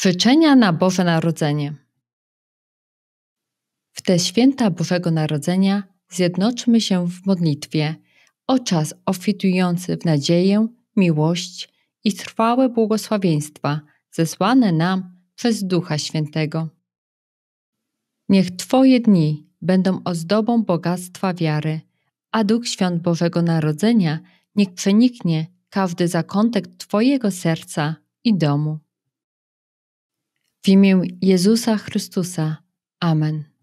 Życzenia na Boże Narodzenie. W te święta Bożego Narodzenia zjednoczmy się w modlitwie o czas ofitujący w nadzieję, miłość i trwałe błogosławieństwa zesłane nam przez Ducha Świętego. Niech Twoje dni będą ozdobą bogactwa wiary, a Duch Świąt Bożego Narodzenia niech przeniknie każdy zakątek Twojego serca i domu. W imię Jezusa Chrystusa. Amen.